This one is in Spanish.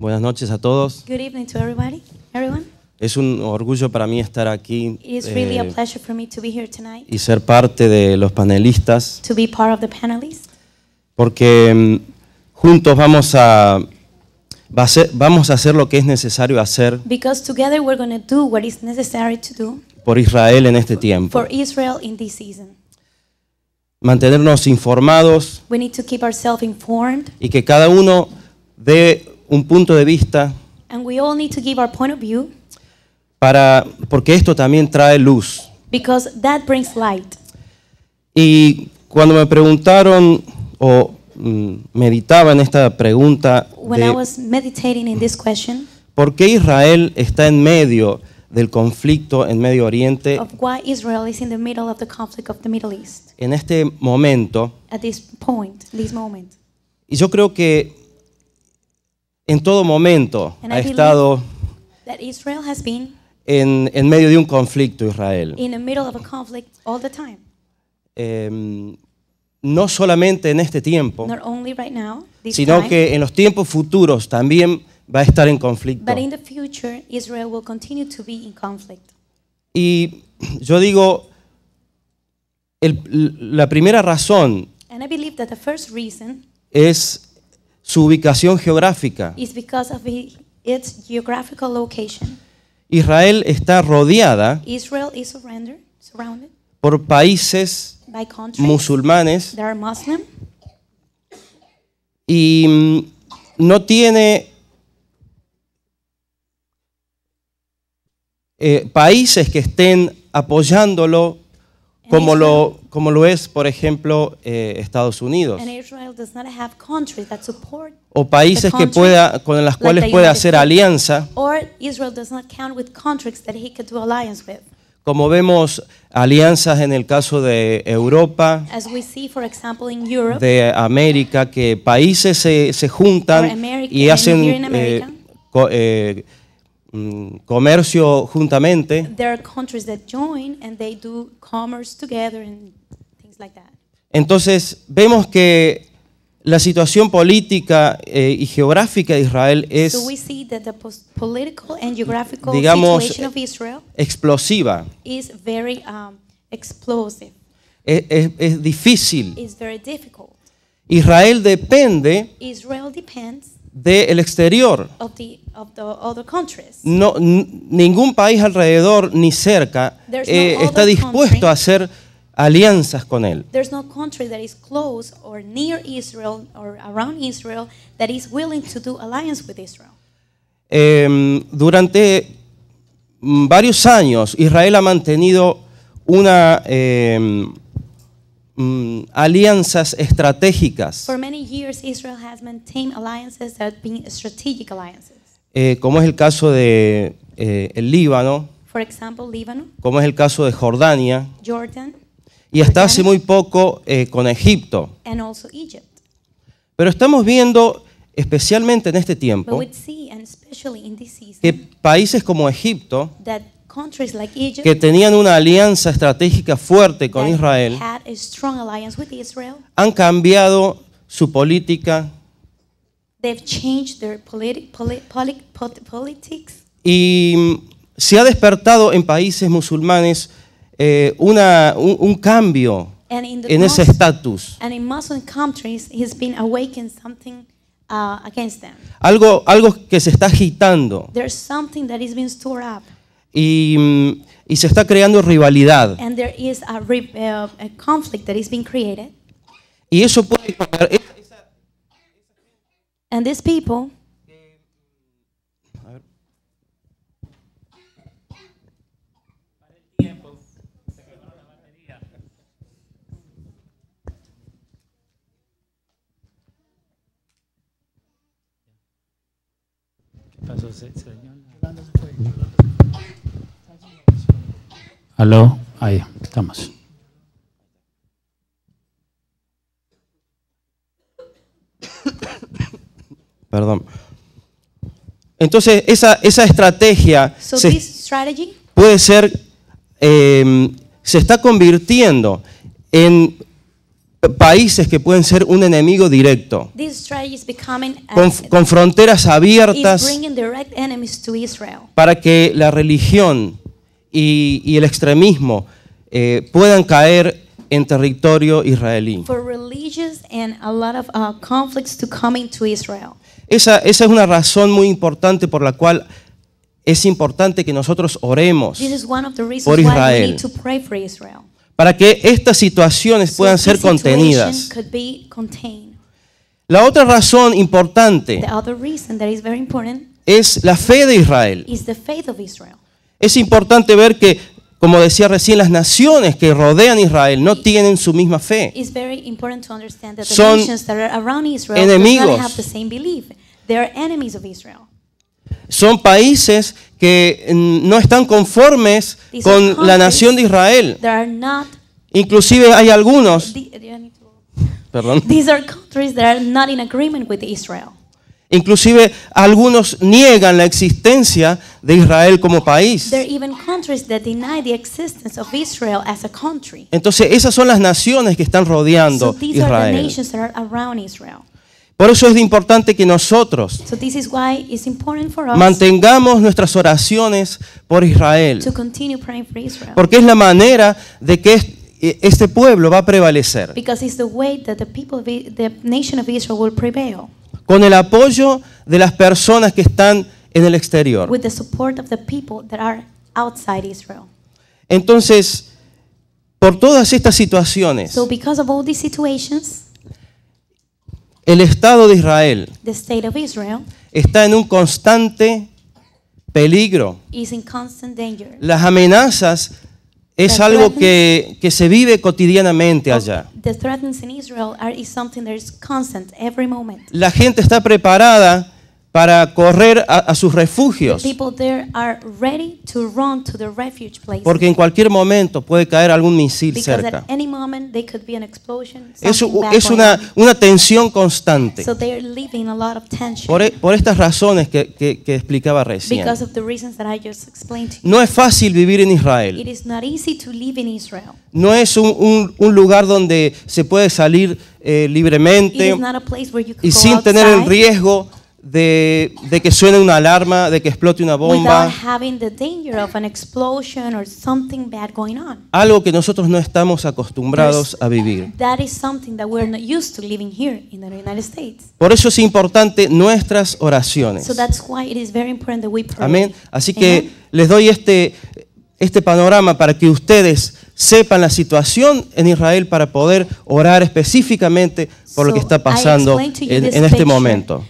Buenas noches a todos. Es un orgullo para mí estar aquí eh, y ser parte de los panelistas, porque mm, juntos vamos a, vamos a hacer lo que es necesario hacer por Israel en este tiempo. Mantenernos informados y que cada uno dé un punto de vista para, porque esto también trae luz. Y cuando me preguntaron o mm, meditaba en esta pregunta por qué Israel está en medio del conflicto en Medio Oriente en este momento, y yo creo que en todo momento ha estado en, medio de un conflicto Israel. Em, no solamente en este tiempo, sino que en los tiempos futuros también va a estar en conflicto. Y yo digo, la primera razón es su ubicación geográfica. Israel está rodeada por países musulmanes y mm, no tiene eh, países que estén apoyándolo como lo, como lo es, por ejemplo, eh, Estados Unidos o países que pueda, con las cuales puede hacer alianza. Como vemos alianzas en el caso de Europa, de América, que países se, se juntan y hacen Mm, comercio juntamente. There are countries that join and they do commerce together and things like that. Entonces vemos que la situación política eh, y geográfica de Israel es, so digamos, explosiva. Is very, um, es, es, es, difícil. Israel depende Israel depends del exterior. No, ningún país alrededor ni cerca eh, está dispuesto a hacer alianzas con él. durante mm, varios años Israel ha mantenido una em, Mm, alianzas estratégicas. como es el caso de eh, el Líbano. Como es el caso de Jordania. Y hasta hace muy poco eh, con Egipto. Pero estamos viendo especialmente en este tiempo, que países como Egipto que tenían una alianza estratégica fuerte con Israel, han cambiado su política y mm, se ha despertado en países musulmanes eh, una, un, cambio en ese estatus. Uh, algo, algo que se está agitando. Y, se está creando rivalidad. And there is uh, a, conflict that is being created. Y eso puede cambiar. And these people Pasó, Aló, ahí estamos. Perdón. Entonces, esa, estrategia puede ser, em, se está convirtiendo en países que pueden ser un enemigo directo, con fronteras abiertas, para que la religión y, el extremismo eh, puedan caer en territorio israelí. Uh, esa, esa es una razón muy importante por la cual es importante que nosotros oremos por Israel, para que estas situaciones puedan ser contenidas. La otra razón importante es la fe de Israel. Es importante ver que, como decía recién, las naciones que rodean a Israel no tienen su misma fe. Son enemigos. Son países que no están conformes con la nación de Israel. Inclusive hay algunos. Perdón. Inclusive algunos niegan la existencia de Israel como país. Entonces esas son las naciones que están rodeando Israel. Por eso es importante que nosotros mantengamos nuestras oraciones por Israel. Israel. Porque es la manera de que e, este pueblo va a prevalecer con el apoyo de las personas que están en el exterior. Entonces, por todas estas situaciones, el Estado de Israel, está en un constante peligro. Las amenazas es algo que, que se vive cotidianamente oh, allá. La gente está preparada para correr a, sus refugios. Porque en cualquier momento puede caer algún misil cerca. Es, es una, tensión constante. E, por, estas razones que, explicaba recién. No es fácil vivir en Israel. No es un, lugar donde se puede salir eh, libremente y sin tener el riesgo de, que suene una alarma, de que explote una bomba. Algo que nosotros no estamos acostumbrados a vivir. Por eso es importante nuestras oraciones. Amén. Así que les doy este, este panorama para que ustedes sepan la situación en Israel para poder orar específicamente por lo que está pasando en, este momento.